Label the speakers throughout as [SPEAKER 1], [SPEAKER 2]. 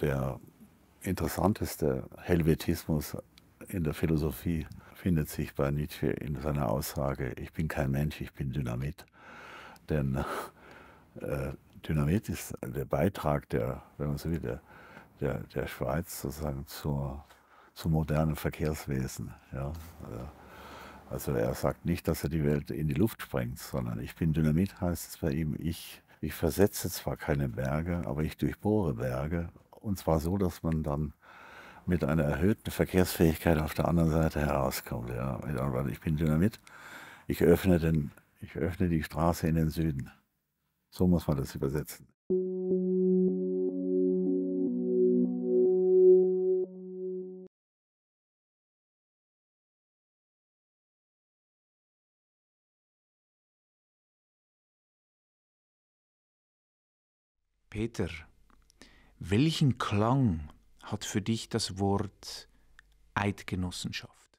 [SPEAKER 1] Der interessanteste Helvetismus in der Philosophie findet sich bei Nietzsche in seiner Aussage, ich bin kein Mensch, ich bin Dynamit. Denn äh, Dynamit ist der Beitrag der, wenn man so will, der, der, der Schweiz sozusagen zur, zum modernen Verkehrswesen. Ja. Also er sagt nicht, dass er die Welt in die Luft sprengt, sondern ich bin Dynamit heißt es bei ihm, ich ich versetze zwar keine Berge, aber ich durchbohre Berge und zwar so, dass man dann mit einer erhöhten Verkehrsfähigkeit auf der anderen Seite herauskommt. Ja. Ich bin Dynamit. Ich öffne, den, ich öffne die Straße in den Süden.
[SPEAKER 2] So muss man das übersetzen.
[SPEAKER 3] Peter welchen Klang hat für dich das Wort Eidgenossenschaft?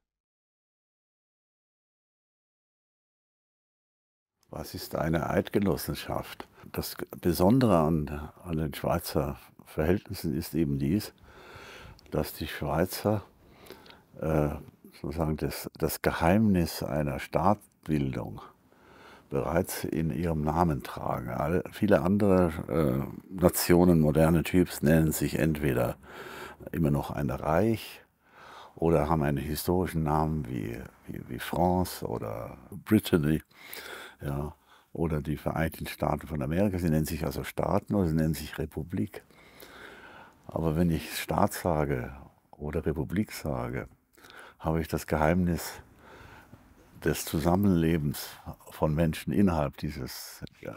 [SPEAKER 2] Was ist eine Eidgenossenschaft? Das Besondere an, an den Schweizer Verhältnissen ist
[SPEAKER 1] eben dies, dass die Schweizer äh, sozusagen das, das Geheimnis einer Staatbildung bereits in ihrem Namen tragen. Alle, viele andere äh, Nationen, moderne Typs nennen sich entweder immer noch ein Reich oder haben einen historischen Namen wie, wie, wie France oder Brittany ja, oder die Vereinigten Staaten von Amerika. Sie nennen sich also Staaten oder sie nennen sich Republik. Aber wenn ich Staat sage oder Republik sage, habe ich das Geheimnis des Zusammenlebens von Menschen innerhalb dieses äh,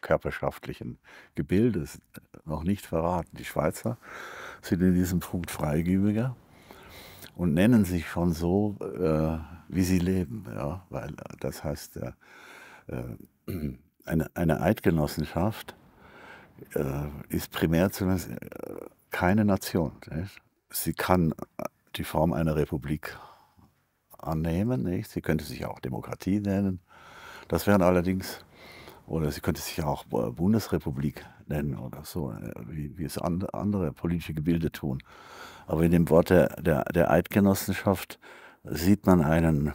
[SPEAKER 1] körperschaftlichen Gebildes noch nicht verraten. Die Schweizer sind in diesem Punkt freigebiger und nennen sich schon so, äh, wie sie leben. Ja? Weil äh, das heißt, äh, äh, eine, eine, Eidgenossenschaft äh, ist primär zumindest äh, keine Nation. Nicht? Sie kann die Form einer Republik haben annehmen. Nicht? Sie könnte sich auch Demokratie nennen. Das wären allerdings, oder sie könnte sich auch Bundesrepublik nennen oder so, äh, wie, wie es andere politische Gebilde tun. Aber in dem Wort der, der, der Eidgenossenschaft sieht man einen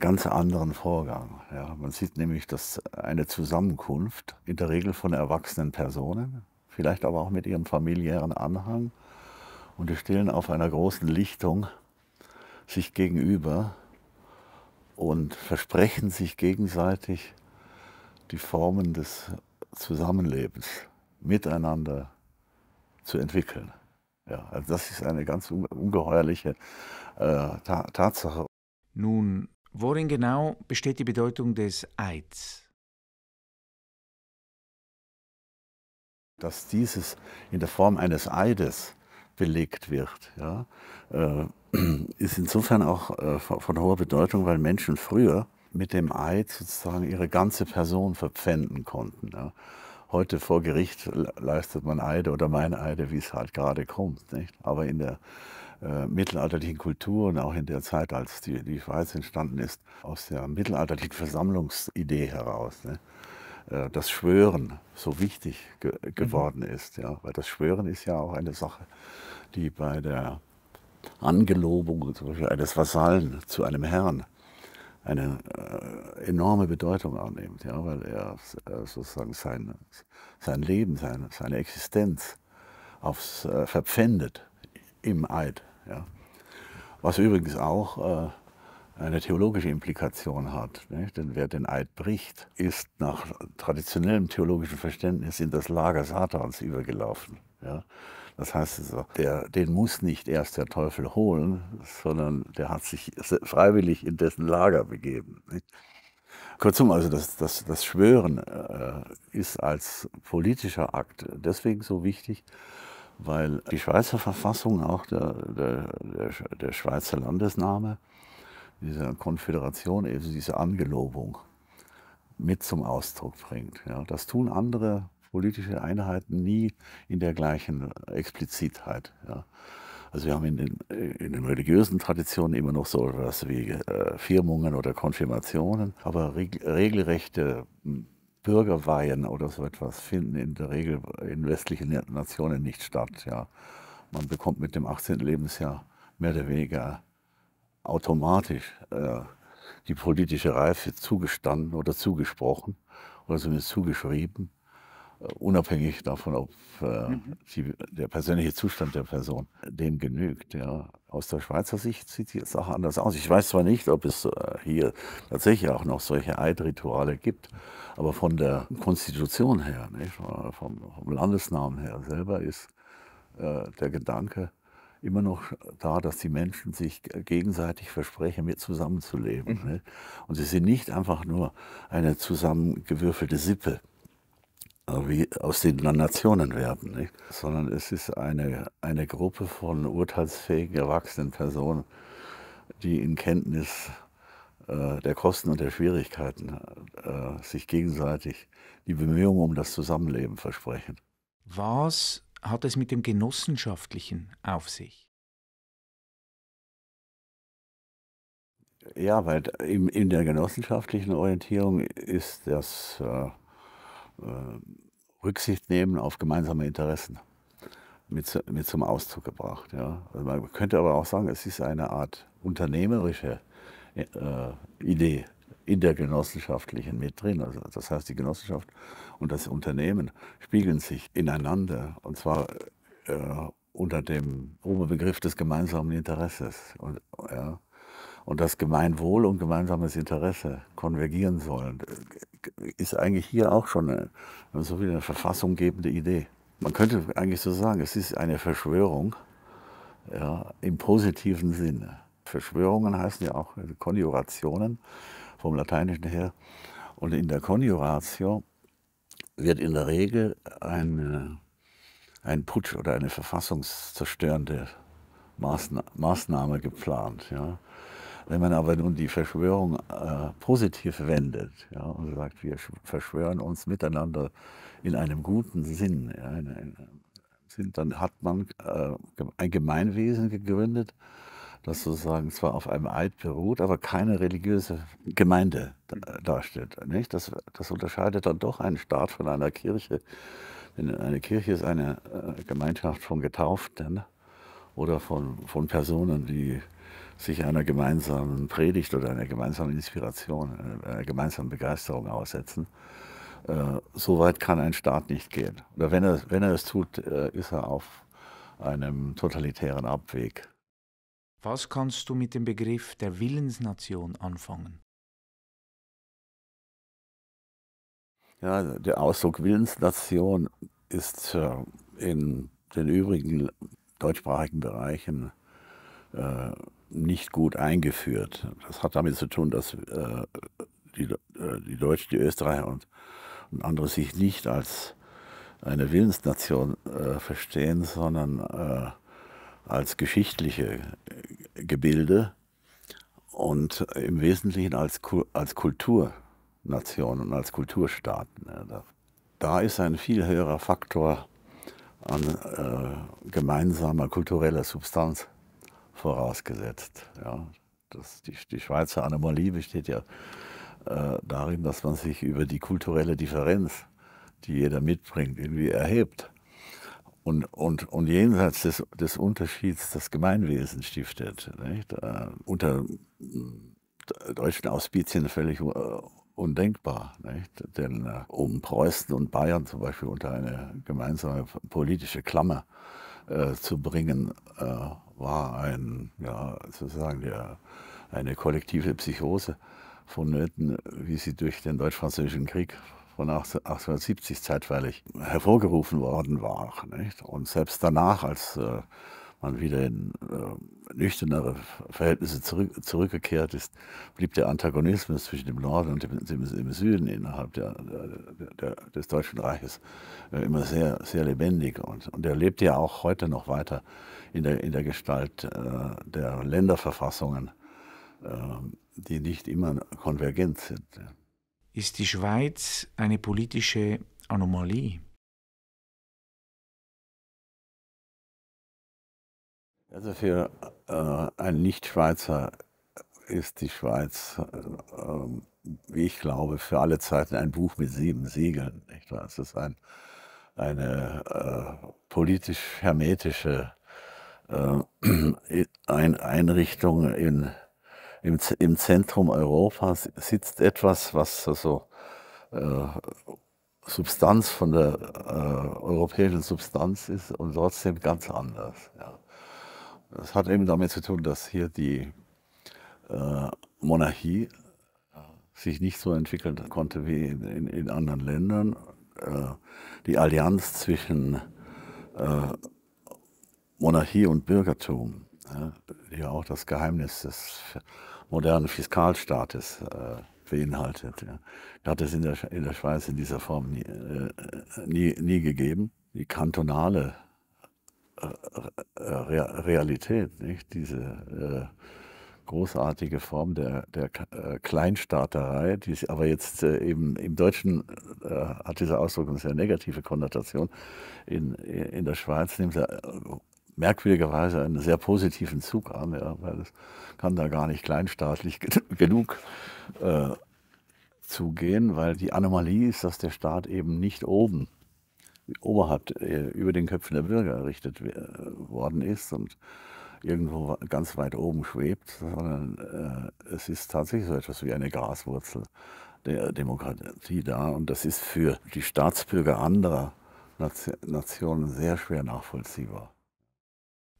[SPEAKER 1] ganz anderen Vorgang. Ja, man sieht nämlich, dass eine Zusammenkunft in der Regel von erwachsenen Personen, vielleicht aber auch mit ihrem familiären Anhang, und die stehen auf einer großen Lichtung sich gegenüber und versprechen sich gegenseitig die Formen des Zusammenlebens miteinander zu entwickeln. Ja, also das ist eine ganz ungeheuerliche äh, Ta Tatsache.
[SPEAKER 3] Nun, worin genau besteht die Bedeutung des Eids?
[SPEAKER 2] Dass dieses in der Form eines
[SPEAKER 1] Eides belegt wird, ja, äh, ist insofern auch äh, von hoher Bedeutung, weil Menschen früher mit dem Eid sozusagen ihre ganze Person verpfänden konnten. Ja. Heute vor Gericht leistet man Eide oder Meineide, wie es halt gerade kommt. Nicht? Aber in der äh, mittelalterlichen Kultur und auch in der Zeit, als die, die Schweiz entstanden ist, aus der mittelalterlichen Versammlungsidee heraus, ne? Äh, das Schwören so wichtig ge mhm. geworden mhm. ist. Ja? Weil das Schwören ist ja auch eine Sache, die bei der Angelobung zum Beispiel eines Vasallen zu einem Herrn eine äh, enorme Bedeutung annimmt, ja, weil er äh, sozusagen sein, sein Leben, seine, seine Existenz aufs, äh, verpfändet im Eid. Ja. Was übrigens auch äh, eine theologische Implikation hat. Nicht? Denn wer den Eid bricht, ist nach traditionellem theologischen Verständnis in das Lager Satans übergelaufen. Ja? Das heißt, also, der, den muss nicht erst der Teufel holen, sondern der hat sich freiwillig in dessen Lager begeben. Nicht? Kurzum, also das, das, das Schwören äh, ist als politischer Akt deswegen so wichtig, weil die Schweizer Verfassung, auch der, der, der Schweizer Landesname, diese Konföderation, also diese Angelobung mit zum Ausdruck bringt. Ja, das tun andere politische Einheiten nie in der gleichen Explizitheit. Ja. Also wir haben in den, in den, religiösen Traditionen immer noch so etwas wie äh, Firmungen oder Konfirmationen, aber reg regelrechte hm, Bürgerweihen oder so etwas finden in der Regel in westlichen Nationen nicht statt. Ja. Man bekommt mit dem 18. Lebensjahr mehr oder weniger automatisch äh, die politische Reife zugestanden oder zugesprochen oder zumindest zugeschrieben, äh, unabhängig davon, ob äh, mhm. die, der persönliche Zustand der Person dem genügt. Ja. Aus der Schweizer Sicht sieht die Sache anders aus. Ich weiß zwar nicht, ob es äh, hier tatsächlich auch noch solche Eidrituale gibt, aber von der Konstitution her, nicht, vom, vom Landesnamen her selber ist äh, der Gedanke, immer noch da, dass die Menschen sich gegenseitig versprechen, mit zusammenzuleben. Mhm. Ne? Und sie sind nicht einfach nur eine zusammengewürfelte Sippe, äh, wie aus den Nationen werden, ne? sondern es ist eine, eine Gruppe von urteilsfähigen, erwachsenen Personen, die in Kenntnis äh, der Kosten und der Schwierigkeiten äh, sich gegenseitig die Bemühungen um das Zusammenleben versprechen.
[SPEAKER 3] Was hat es mit dem Genossenschaftlichen auf sich?
[SPEAKER 1] Ja, weil in, in der genossenschaftlichen Orientierung ist das äh, äh, Rücksichtnehmen auf gemeinsame Interessen mit, mit zum Ausdruck gebracht. Ja. Also man könnte aber auch sagen, es ist eine Art unternehmerische äh, Idee in der genossenschaftlichen mit drin. Also das heißt, die Genossenschaft und das Unternehmen spiegeln sich ineinander und zwar äh, unter dem Oberbegriff des gemeinsamen Interesses. Und, ja, und das Gemeinwohl und gemeinsames Interesse konvergieren sollen, äh, ist eigentlich hier auch schon eine, so wieder eine verfassunggebende Idee. Man könnte eigentlich so sagen, es ist eine Verschwörung ja, im positiven Sinne. Verschwörungen heißen ja auch Konjurationen vom Lateinischen her. Und in der Konjuratio wird in der Regel eine, äh, ein Putsch oder eine verfassungszerstörende Maßna Maßnahme geplant. Ja. Wenn man aber nun die Verschwörung äh, positiv wendet ja, und sagt, wir verschwören uns miteinander in einem guten Sinn, ja, in, in, dann hat man äh, ein Gemeinwesen gegründet, das sozusagen zwar auf einem Eid beruht, aber keine religiöse Gemeinde darstellt. Äh, nicht? Das, das unterscheidet dann doch einen Staat von einer Kirche. Denn eine Kirche ist eine äh, Gemeinschaft von Getauften oder von, von Personen, die sich einer gemeinsamen Predigt oder einer gemeinsamen Inspiration, äh, einer gemeinsamen Begeisterung aussetzen. so weit kann ein Staat nicht gehen. Oder wenn er, wenn er es tut, ist er auf
[SPEAKER 2] einem totalitären Abweg.
[SPEAKER 3] Was kannst du mit dem Begriff der Willensnation anfangen?
[SPEAKER 2] Ja, der Ausdruck Willensnation ist äh, in den
[SPEAKER 1] übrigen deutschsprachigen Bereichen äh, nicht gut eingeführt. Das hat damit zu tun, dass äh, die, Deutschen, die Österreicher und, und, andere sich nicht als eine Willensnation verstehen, sondern als geschichtliche äh, Gebilde und im Wesentlichen als, als Kulturnation und als Kulturstaaten. Ne? Da ist ein viel höherer Faktor an äh, gemeinsamer kultureller Substanz vorausgesetzt. Ja, das, die, die Schweizer Anomalie besteht ja äh, darin, dass man sich über die kulturelle Differenz, die jeder mitbringt, irgendwie erhebt und, und, und jenseits des, des Unterschieds das Gemeinwesen stiftet. Nicht? Äh, unter äh, deutschen Auspizien völlig äh, undenkbar. Nicht? Denn äh, um Preußen und Bayern zum Beispiel unter eine gemeinsame politische Klammer äh, zu bringen, äh, war ein, ja, sozusagen der, eine kollektive Psychose vonnöten, wie sie durch den Deutsch-Französischen Krieg von 1870 zeitweilig hervorgerufen worden war. Nicht? Und selbst danach, als äh, man wieder in äh, nüchternere Verhältnisse zurück, zurückgekehrt ist, blieb der Antagonismus zwischen dem Norden und dem, dem, Süden innerhalb der, der, der, des Deutschen Reiches äh, immer sehr, sehr lebendig. Und, und er lebt ja auch heute noch weiter in der, in der Gestalt äh, der Länderverfassungen, äh, die nicht immer konvergent sind
[SPEAKER 3] ist die Schweiz eine politische Anomalie?
[SPEAKER 2] Also für äh, einen Nichtschweizer
[SPEAKER 1] ist die Schweiz, äh, wie ich glaube, für alle Zeiten ein Buch mit sieben Siegeln. Nicht wahr? Es ist ein, eine äh, politisch-hermetische äh, Einrichtung in im, im Zentrum Europas sitzt etwas, was so also, äh, Substanz von der äh, europäischen Substanz ist und trotzdem ganz anders. Ja. Das hat eben damit zu tun, dass hier die äh, Monarchie sich nicht so entwickeln konnte wie in, in, in anderen Ländern. Äh, die Allianz zwischen äh, Monarchie und Bürgertum ja auch das Geheimnis des modernen Fiskalstaates äh, beinhaltet. Ja. Hat es in der, in der Schweiz in dieser Form nie, äh, nie, nie gegeben. Die kantonale äh, äh, Re Realität, nicht? diese äh, großartige Form der, der Kleinstaaterei, die ist aber jetzt eben im Deutschen hat dieser Ausdruck eine sehr negative Konnotation. In, in der Schweiz nimmt er merkwürdigerweise einen sehr positiven Zug an, ja, weil es kann da gar nicht kleinstaatlich genug äh, zugehen, weil die Anomalie ist, dass der Staat eben nicht oben, oberhalb, äh, über den Köpfen der Bürger errichtet äh, worden ist und irgendwo ganz weit oben schwebt, sondern äh, es ist tatsächlich so etwas wie eine Graswurzel der Demokratie da und das ist für die Staatsbürger anderer Nationen sehr schwer nachvollziehbar.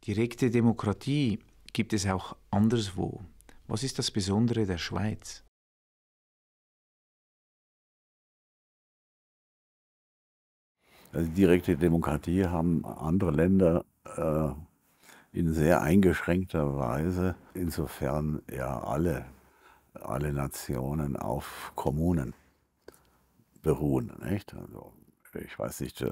[SPEAKER 3] Direkte Demokratie gibt es auch anderswo. Was ist das Besondere der Schweiz?
[SPEAKER 2] Also direkte Demokratie haben andere Länder
[SPEAKER 1] äh, in sehr eingeschränkter Weise, insofern ja alle, alle Nationen auf Kommunen beruhen. Nicht? Also ich weiß nicht, äh,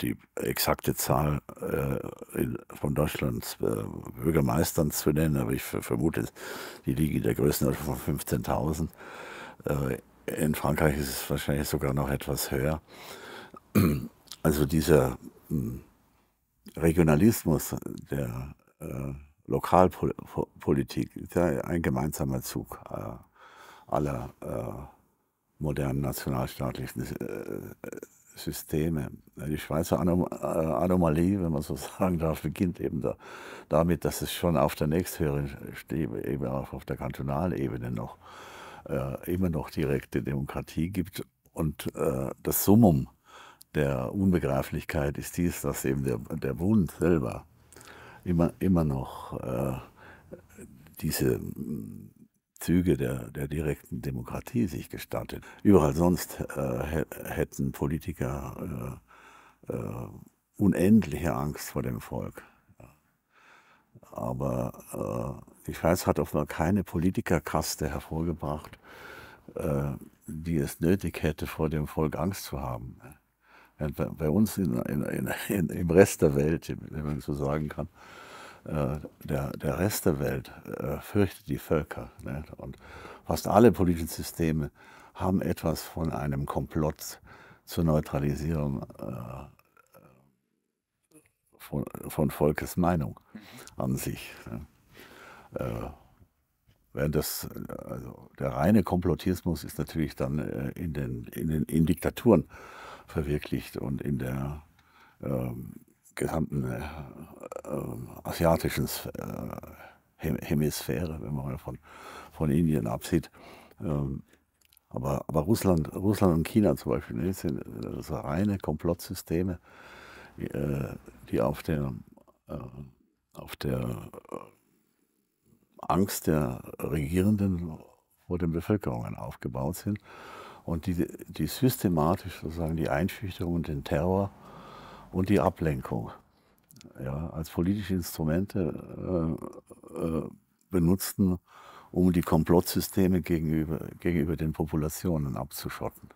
[SPEAKER 1] die exakte Zahl äh, von Deutschlands äh, Bürgermeistern zu nennen, aber ich vermute, die liegen in der Größenordnung von 15.000. In Frankreich ist es wahrscheinlich sogar noch etwas höher. Also dieser hm, Regionalismus der Lokalpolitik ist ja ein gemeinsamer Zug aller modernen nationalstaatlichen Systeme. Die Schweizer Anom äh, Anomalie, wenn man so sagen darf, beginnt eben da, damit, dass es schon auf der nächsthöheren Stebe, eben auch auf der Kantonalebene noch, äh, immer noch direkte Demokratie gibt. Und äh, das Summum der Unbegreiflichkeit ist dies, dass eben der, der Bund selber immer, immer noch äh, diese Züge der, der direkten Demokratie sich gestattet. Überall sonst äh, hätten Politiker äh, äh, unendliche Angst vor dem Volk. Aber äh, die Schweiz hat offenbar keine Politikerkaste hervorgebracht, äh, die es nötig hätte, vor dem Volk Angst zu haben. Bei, uns in, in, in, im Rest der Welt, wenn man so sagen kann, äh, der, der Rest der Welt äh, fürchtet die Völker. Nicht? Ne? Und fast alle politischen Systeme haben etwas von einem Komplott zur Neutralisierung äh, von, von, Volkes Meinung mhm. an sich. Ne? Äh, während das, also der reine Komplottismus ist natürlich dann äh, in, den, in, den, in Diktaturen verwirklicht und in der ähm, gesamten äh, ähm, asiatischen äh, Hemisphäre, wenn man mal von, von Indien absieht. Ähm, aber, aber Russland, Russland und China zum Beispiel ne, sind das äh, reine Komplottsysteme, äh, die auf der, auf der Angst der Regierenden vor den Bevölkerungen aufgebaut sind und die, die systematisch sozusagen die Einschüchterung und den Terror und die Ablenkung ja, als politische Instrumente äh, äh, benutzten, um die Komplottsysteme gegenüber, gegenüber den Populationen abzuschotten.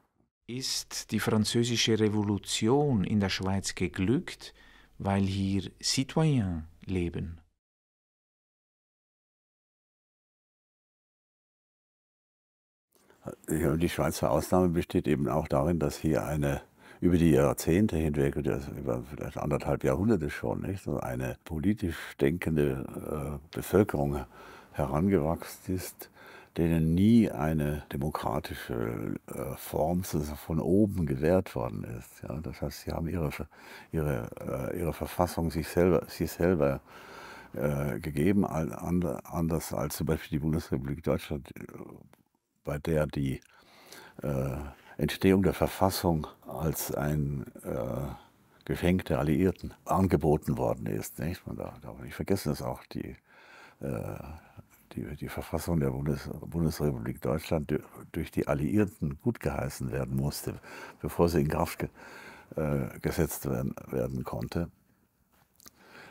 [SPEAKER 3] Ist die französische Revolution in der Schweiz geglückt, weil hier Citoyens leben?
[SPEAKER 2] Die Schweizer Ausnahme besteht eben auch darin,
[SPEAKER 1] dass hier eine über die Jahrzehnte hinweg, über vielleicht anderthalb Jahrhunderte schon, nicht, eine politisch denkende äh, Bevölkerung herangewachsen ist, denen nie eine demokratische äh, Form von oben gewährt worden ist. Das heißt, sie haben ihre, ihre, äh, ihre Verfassung sich selber, sich selber gegeben, anders als zum Beispiel die Bundesrepublik Deutschland, bei der die Entstehung der Verfassung als ein äh, Geschenk der Alliierten angeboten worden ist. Nicht? Man darf, darf nicht vergessen, dass auch die, äh, die, die, Verfassung der Bundes, Bundesrepublik Deutschland durch die Alliierten gutgeheißen werden musste, bevor sie in Kraft ge, äh, gesetzt werden, werden, konnte.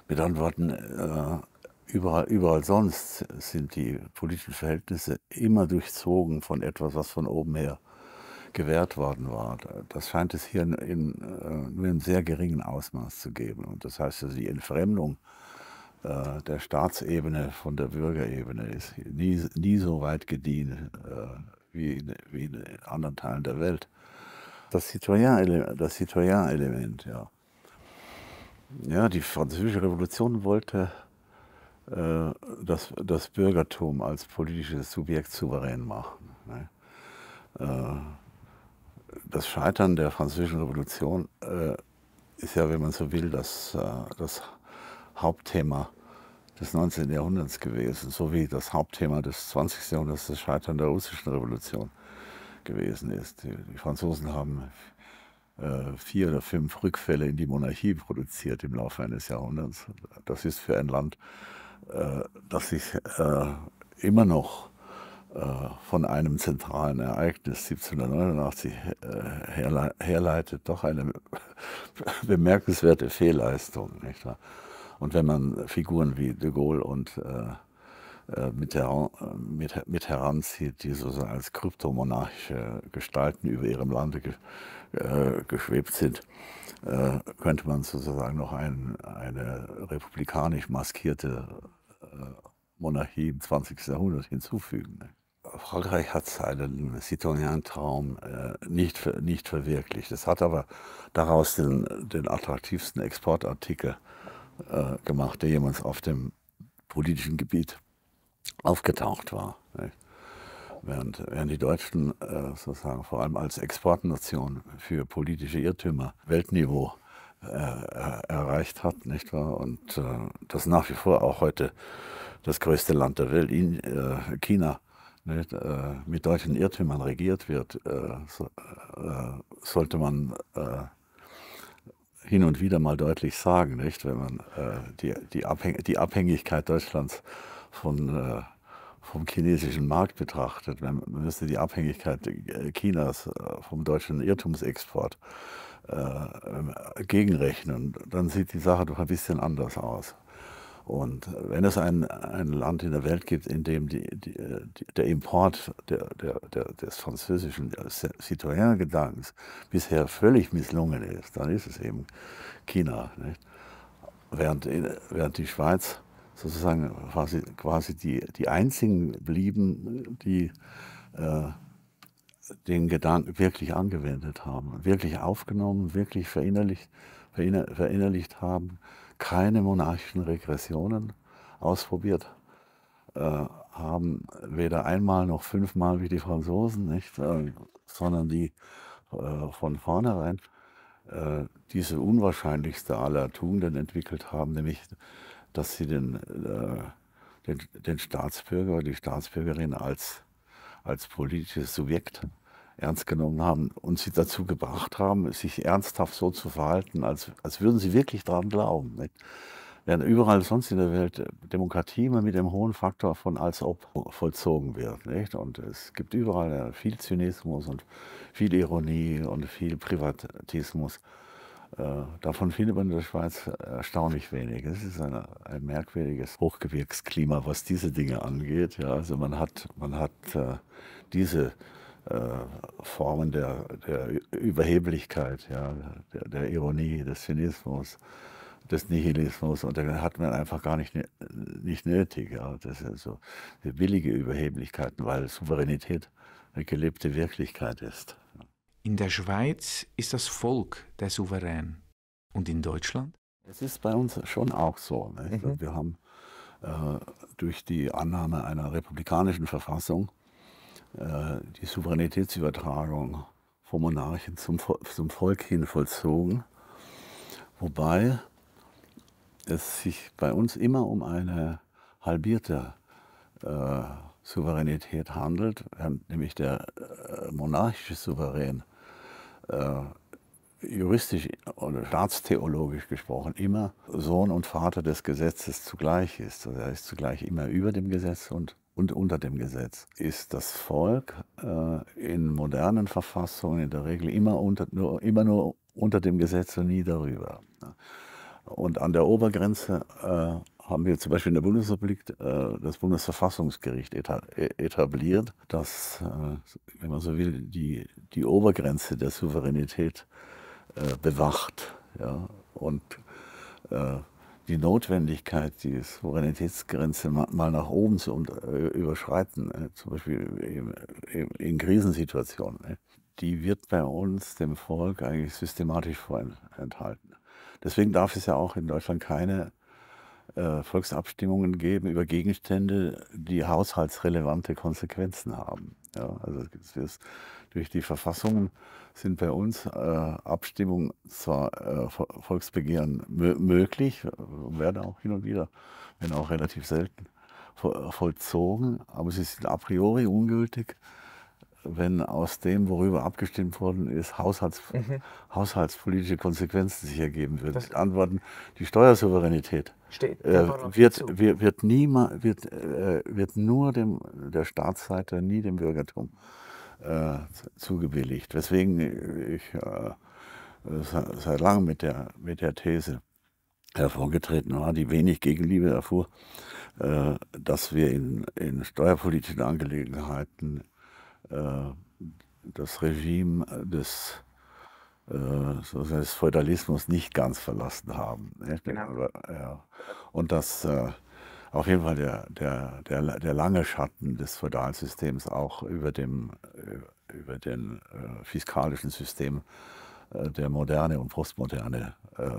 [SPEAKER 1] Mit anderen Worten, äh, überall, überall sonst sind die politischen Verhältnisse immer durchzogen von etwas, was von oben her gewährt worden war. Das scheint es hier in, in, äh, nur in sehr geringem Ausmaß zu geben. Und das heißt, also die Entfremdung äh, der Staatsebene von der Bürgerebene ist nie, nie so weit gediehen äh, wie, in, wie, in, anderen Teilen der Welt. Das Citoyen-Element, das Citoyen ja. Ja, die französische Revolution wollte äh, das, das Bürgertum als politisches Subjekt souverän machen. Ne? Äh, das Scheitern der Französischen Revolution äh, ist ja, wenn man so will, das, äh, das Hauptthema des 19. Jahrhunderts gewesen, so wie das Hauptthema des 20. Jahrhunderts das Scheitern der russischen Revolution gewesen ist. Die, die Franzosen haben äh, vier oder fünf Rückfälle in die Monarchie produziert im Laufe eines Jahrhunderts. Das ist für ein Land, äh, das sich äh, immer noch äh, von einem zentralen Ereignis 1789 äh, herleitet, doch eine bemerkenswerte Fehlleistung. Nicht wahr? Und wenn man Figuren wie de Gaulle und äh, mit, her mit, mit, heranzieht, die sozusagen als kryptomonarchische Gestalten über ihrem Lande ge äh, geschwebt sind, äh, könnte man sozusagen noch ein, eine republikanisch maskierte Monarchie im 20. Jahrhundert hinzufügen. Frankreich hat seinen Citoyen-Traum äh, nicht, nicht verwirklicht. Es hat aber daraus den, den attraktivsten Exportartikel äh, gemacht, der jemals auf dem politischen Gebiet aufgetaucht war. Ne? Während, während die Deutschen äh, sozusagen vor allem als Exportnation für politische Irrtümer Weltniveau äh, erreicht hat, nicht wahr? Und äh, das nach wie vor auch heute das größte Land der Welt, in, äh, China, nicht, äh, mit deutschen Irrtümern regiert wird, äh, so, äh, sollte man äh, hin und wieder mal deutlich sagen, nicht, wenn man äh, die, die, Abhäng die, Abhängigkeit Deutschlands von vom chinesischen Markt betrachtet, man müsste die Abhängigkeit Chinas vom deutschen Irrtumsexport äh, gegenrechnen, dann sieht die Sache doch ein bisschen anders aus. Und wenn es ein, ein Land in der Welt gibt, in dem die, die, äh, die, der Import der, der, der, des französischen äh, Citoyen-Gedankens bisher völlig misslungen ist, dann ist es eben China. Nicht? Während, während die Schweiz sozusagen quasi, quasi die, die einzigen blieben, die äh, den Gedanken wirklich angewendet haben, wirklich aufgenommen, wirklich verinnerlicht, verinnerlicht haben keine monarchischen Regressionen ausprobiert äh, haben, weder einmal noch fünfmal wie die Franzosen, nicht, äh, sondern die äh, von vornherein äh, diese unwahrscheinlichste aller Tugenden entwickelt haben, nämlich dass sie den, äh, den, den Staatsbürger oder die Staatsbürgerin als, als politisches Subjekt ernst genommen haben und sie dazu gebracht haben, sich ernsthaft so zu verhalten, als, als würden sie wirklich daran glauben. Nicht? Während überall sonst in der Welt äh, Demokratie immer mit dem hohen Faktor von als ob vollzogen wird. Nicht? Und es gibt überall äh, viel Zynismus und viel Ironie und viel Privatismus. Äh, davon findet man in der Schweiz erstaunlich wenig. Es ist ein, ein merkwürdiges Hochgebirgsklima, was diese Dinge angeht. Ja, also man hat, man hat diese äh, Formen der, der, Überheblichkeit, ja, der, der, Ironie, des Zynismus, des Nihilismus. Und dann hat man einfach gar nicht, nicht nötig. Ja. Das sind so billige Überheblichkeiten, weil Souveränität eine gelebte Wirklichkeit ist. In der Schweiz ist das Volk der Souverän. Und in Deutschland? Es ist bei uns schon auch so. Mhm. Wir haben äh, durch die Annahme einer republikanischen Verfassung äh, die Souveränitätsübertragung vom Monarchen zum, zum Volk hin vollzogen. Wobei es sich bei uns immer um eine halbierte äh, Souveränität handelt, äh, nämlich der äh, monarchische Souverän, äh, juristisch oder staatstheologisch gesprochen, immer Sohn und Vater des Gesetzes zugleich ist. Also er ist zugleich immer über dem Gesetz und und unter dem Gesetz ist das Volk äh, in modernen Verfassungen in der Regel immer, unter, nur, immer nur unter dem Gesetz und nie darüber. Und an der Obergrenze äh, haben wir zum Beispiel in der Bundesrepublik äh, das Bundesverfassungsgericht e-, etabliert, das, äh, wenn man so will, die, die Obergrenze der Souveränität äh, bewacht ja, und äh, die Notwendigkeit, die Souveränitätsgrenze mal nach oben zu äh, überschreiten, äh, zum Beispiel in Krisensituationen, ne, die wird bei uns, dem Volk, eigentlich systematisch vorenthalten. Deswegen darf es ja auch in Deutschland keine äh, Volksabstimmungen geben über Gegenstände, die haushaltsrelevante Konsequenzen haben. Ja, also es ist durch die Verfassung sind bei uns äh, Abstimmungen zwar äh, Volksbegehren möglich, werden auch hin und wieder, wenn auch relativ selten, vo vollzogen, aber sie sind a priori ungültig, wenn aus dem, worüber abgestimmt worden ist, Haushalts mhm. haushaltspolitische Konsequenzen sich ergeben würden. Das Antworten, die Steuersouveränität steht, äh, wird, wird, wird, niema, wird, äh, wird nur dem, der Staatsseite, nie dem Bürgertum äh, zugewilligt. Weswegen äh, ich äh, seit langem mit der, mit der These hervorgetreten war, die wenig Gegenliebe erfuhr, äh, dass wir in, in steuerpolitischen Angelegenheiten äh, das Regime des äh, des Feudalismus nicht ganz verlassen haben. Genau. Und dass auf jeden Fall der, der, der, der lange Schatten des Feudalsystems auch über dem äh, über den äh, fiskalischen System äh, der Moderne und Postmoderne äh,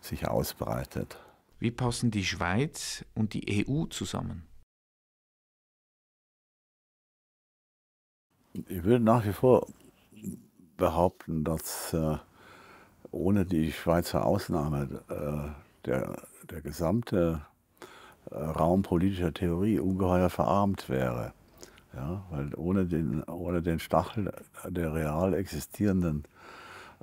[SPEAKER 1] sich ausbreitet.
[SPEAKER 3] Wie passen die Schweiz und die EU zusammen?
[SPEAKER 2] Ich würde nach wie vor behaupten,
[SPEAKER 1] dass äh, ohne die Schweizer Ausnahme äh, der, der gesamte Raum politischer Theorie ungeheuer verarmt wäre. Ja, weil ohne den, ohne den Stachel der real existierenden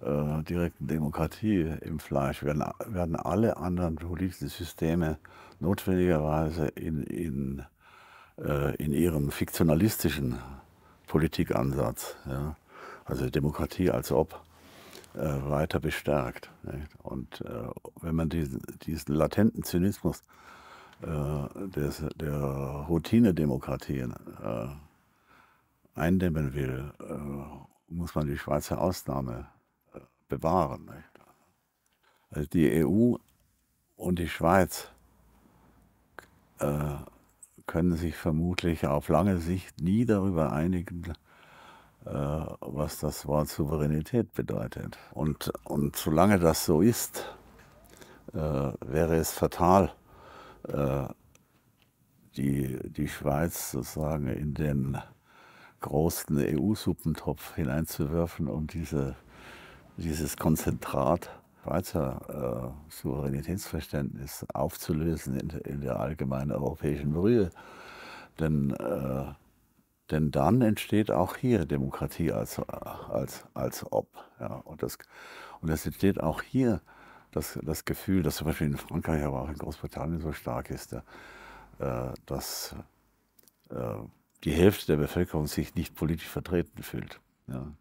[SPEAKER 1] äh, direkten Demokratie im Fleisch werden, werden alle anderen politischen Systeme notwendigerweise in, in, äh, in ihrem fiktionalistischen Politikansatz, ja, also Demokratie als ob, äh, weiter bestärkt. Nicht? Und äh, wenn man diesen, diesen latenten Zynismus äh, des, der Routinedemokratie äh, eindämmen will, äh, muss man die Schweizer Ausnahme bewahren. Also die EU und die Schweiz können sich vermutlich auf lange Sicht nie darüber einigen, was das Wort Souveränität bedeutet. Und, und solange das so ist, wäre es fatal, äh, die, die Schweiz sozusagen in den großen EU-Suppentopf hineinzuwerfen, um diese, dieses Konzentrat Schweizer äh, Souveränitätsverständnis aufzulösen in, in, der allgemeinen europäischen Brühe. Denn, äh, denn dann entsteht auch hier Demokratie als, als, als Ob. Ja. Und, das, und das entsteht auch hier das, das Gefühl, das zum Beispiel in Frankreich, aber auch in Großbritannien so stark ist, äh, dass äh, die Hälfte der Bevölkerung sich nicht politisch vertreten fühlt. Ja.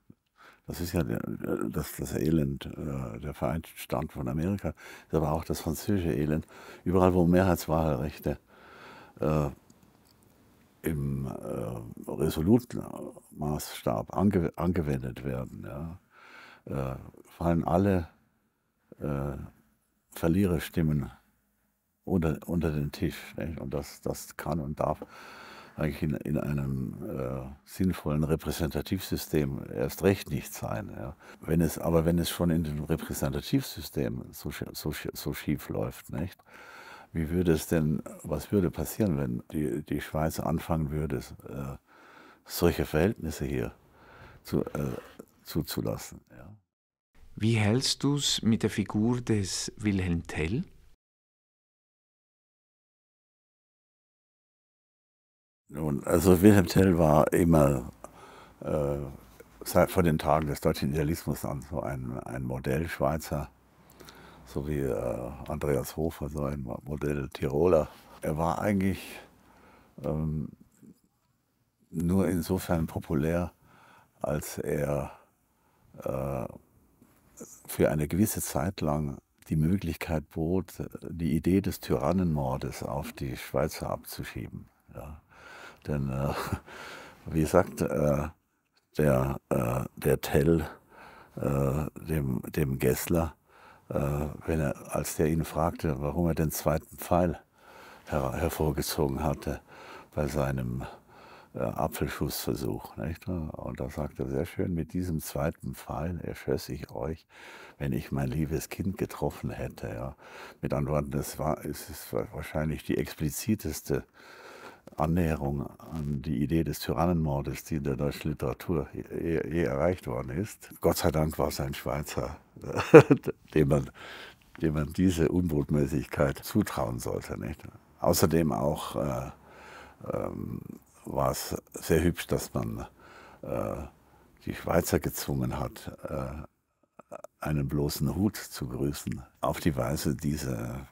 [SPEAKER 1] Das ist ja der, das, das Elend äh, der Vereinigten Staaten von Amerika, aber auch das französische Elend. Überall, wo Mehrheitswahlrechte äh, im äh, resoluten Maßstab ange angewendet werden, ja, äh, fallen alle äh, Verliererstimmen unter, unter den Tisch. Nicht? Und das, das kann und darf eigentlich in, in einem äh, sinnvollen Repräsentativsystem erst recht nicht sein. Ja. Wenn es, aber wenn es schon in dem Repräsentativsystem so, so, so schief läuft, nicht? wie würde es denn, was würde passieren, wenn die, die Schweiz anfangen würde, äh,
[SPEAKER 3] solche Verhältnisse hier zu, äh, zuzulassen? Ja. Wie hältst du es mit der Figur des Wilhelm Tell?
[SPEAKER 2] Nun, also Wilhelm Tell war immer äh, seit vor den Tagen des deutschen Idealismus an
[SPEAKER 1] so ein, ein Modell so wie äh, Andreas Hofer, so ein Modell Tiroler. Er war eigentlich ähm, nur insofern populär, als er äh, für eine gewisse Zeit lang die Möglichkeit bot, die Idee des Tyrannenmordes auf die Schweizer abzuschieben. Ja. Denn, äh, wie sagt äh, der, äh, der Tell äh, dem, dem Gessler, äh, wenn er, als der ihn fragte, warum er den zweiten Pfeil her hervorgezogen hatte bei seinem äh, Apfelschussversuch. Nicht? Und da sagt er sehr schön, mit diesem zweiten Pfeil erschöss ich euch, wenn ich mein liebes Kind getroffen hätte. Ja. Mit anderen Worten, das war, es ist wahrscheinlich die expliziteste Annäherung an die Idee des Tyrannenmordes, die in der deutschen Literatur je, je erreicht worden ist. Gott sei Dank war es ein Schweizer, dem man, dem man diese Unbotmäßigkeit zutrauen sollte. Nicht? Außerdem auch äh, ähm, war es sehr hübsch, dass man äh, die Schweizer gezwungen hat, äh, einen bloßen Hut zu grüßen. Auf die Weise diese,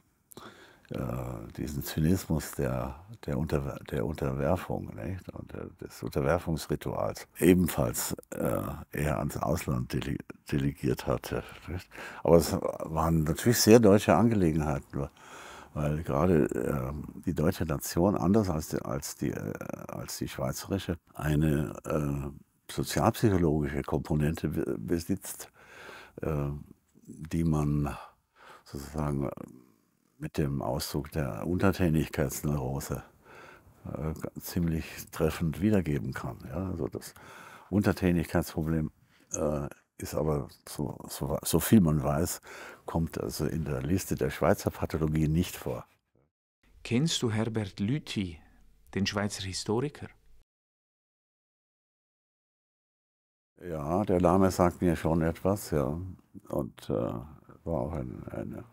[SPEAKER 1] äh, diesen Zynismus der, der, Unter, der Unterwerfung nicht? und des Unterwerfungsrituals ebenfalls äh, eher ans Ausland dele delegiert hatte. Nicht? Aber es waren natürlich sehr deutsche Angelegenheiten weil gerade äh, die deutsche Nation, anders als die, als die, äh, als die schweizerische, eine äh, sozialpsychologische Komponente besitzt, ähm, die man sozusagen äh, mit dem Ausdruck der Untertänigkeitsneurose äh, ziemlich treffend wiedergeben kann. Ja? Also das Untertänigkeitsproblem äh, ist aber, so, so, so viel man weiß, kommt also in der Liste der Schweizer Pathologie nicht vor.
[SPEAKER 3] Kennst du Herbert Lüthi, den Schweizer Historiker?
[SPEAKER 2] Ja, der Name sagt mir schon etwas,
[SPEAKER 1] ja. Und äh, war auch ein, ein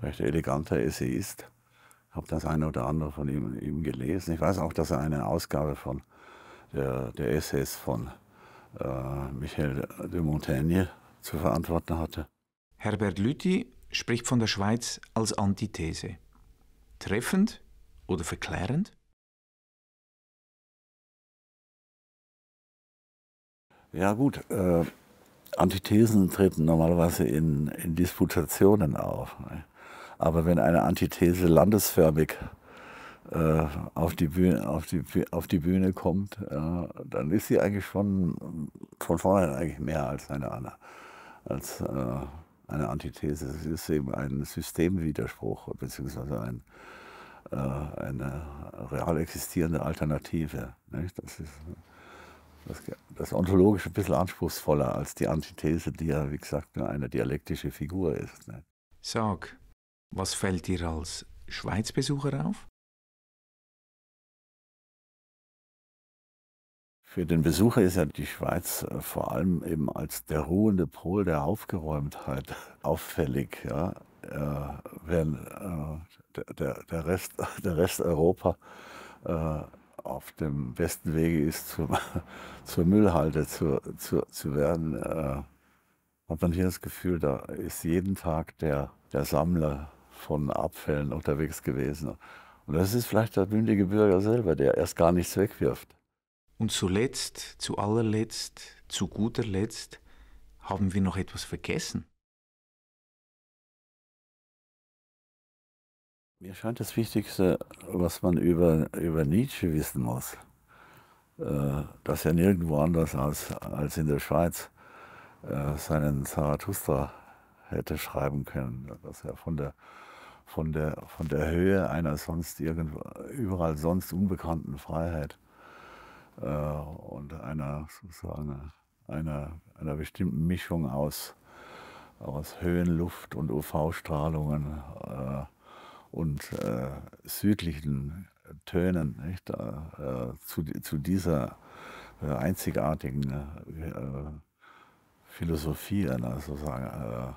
[SPEAKER 1] recht eleganter Essayist. Ich habe das eine oder andere von ihm, ihm gelesen. Ich weiß auch, dass er eine Ausgabe von der, der Essays von äh, Michel de Montaigne zu
[SPEAKER 3] verantworten hatte. Herbert Lüthi spricht von der Schweiz als Antithese. Treffend oder verklärend?
[SPEAKER 2] Ja gut, äh, Antithesen
[SPEAKER 1] treten normalerweise in, in Disputationen auf. Ne? Aber wenn eine Antithese landesförmig äh, auf die Bühne, auf die, auf die Bühne kommt, dann ist sie eigentlich schon von vornherein eigentlich mehr als eine, als, äh, eine Antithese. Es ist eben ein Systemwiderspruch beziehungsweise ein, äh, eine real existierende Alternative. Das ist das, das Ontologische ein bisschen anspruchsvoller als die Antithese, die ja, wie
[SPEAKER 2] gesagt, nur eine dialektische Figur ist. Ne? Sag, was fällt dir als Schweizbesucher auf? Für den Besucher ist ja die Schweiz äh, vor allem eben als der ruhende Pol der
[SPEAKER 1] Aufgeräumtheit auffällig. Ja? Äh, wenn äh, der, der, Rest, der Rest Europa äh, auf dem besten Wege ist, zum, zur Müllhalde zu, zu, zu werden, äh, hat man hier das Gefühl, da ist jeden Tag der, der Sammler von Abfällen unterwegs gewesen. Und das ist vielleicht der mündige Bürger selber, der erst gar nichts wegwirft.
[SPEAKER 2] Und zuletzt, zu allerletzt, zu guter Letzt haben wir noch etwas vergessen. Mir scheint das Wichtigste, was man über, über Nietzsche wissen muss,
[SPEAKER 1] äh, dass er nirgendwo anders als, als in der Schweiz äh, seinen Zarathustra hätte schreiben können, dass er von der, von der, von der Höhe einer sonst irgendwo, überall sonst unbekannten Freiheit äh, und einer, sozusagen, einer, einer bestimmten Mischung aus, aus Höhenluft und UV-Strahlungen äh, und äh, südlichen Tönen nicht, äh, zu, zu dieser äh, einzigartigen äh, Philosophie einer sozusagen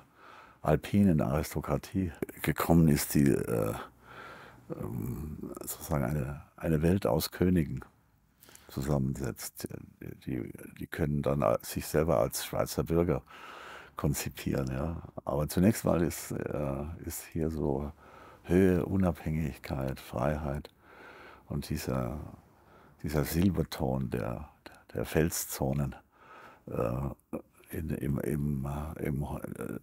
[SPEAKER 1] alpinen Aristokratie gekommen ist, die ähm, sozusagen eine, eine Welt aus Königen zusammensetzt. Die, die können dann sich selber als Schweizer Bürger konzipieren. Ja. Aber zunächst mal ist, äh, ist hier so Höhe, Unabhängigkeit, Freiheit und dieser, dieser Silberton der, der Felszonen äh, in, im, im, äh, im äh,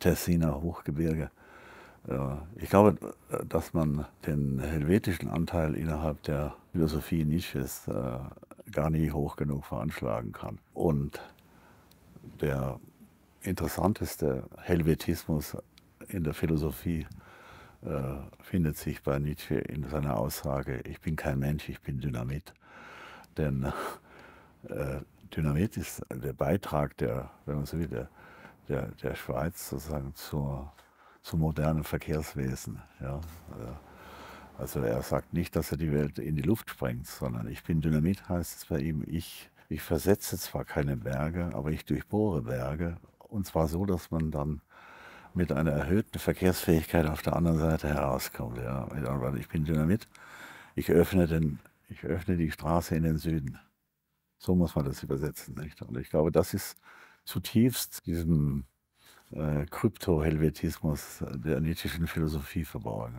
[SPEAKER 1] Tessiner Hochgebirge. Ich glaube, dass man den helvetischen Anteil innerhalb der Philosophie Nietzsches äh, gar nie hoch genug veranschlagen kann. Und der interessanteste Helvetismus in der Philosophie äh, findet sich bei Nietzsche in seiner Aussage, ich bin kein Mensch, ich bin Dynamit. Denn äh, Dynamit ist der Beitrag der, wenn man so will, der, der, der Schweiz sozusagen zur zum modernen Verkehrswesen. Ja. Äh, also er sagt nicht, dass er die Welt in die Luft sprengt, sondern ich bin Dynamit, heißt es bei ihm. Ich, ich versetze zwar keine Berge, aber ich durchbohre Berge. Und zwar so, dass man dann mit einer erhöhten Verkehrsfähigkeit auf der anderen Seite herauskommt. Ja. Ich bin Dynamit, ich öffne, den, ich öffne die Straße in den Süden. So muss man das übersetzen. Nicht? Und ich glaube, das ist zutiefst diesem
[SPEAKER 2] äh, Krypto-Helvetismus der nietzschischen Philosophie verborgen.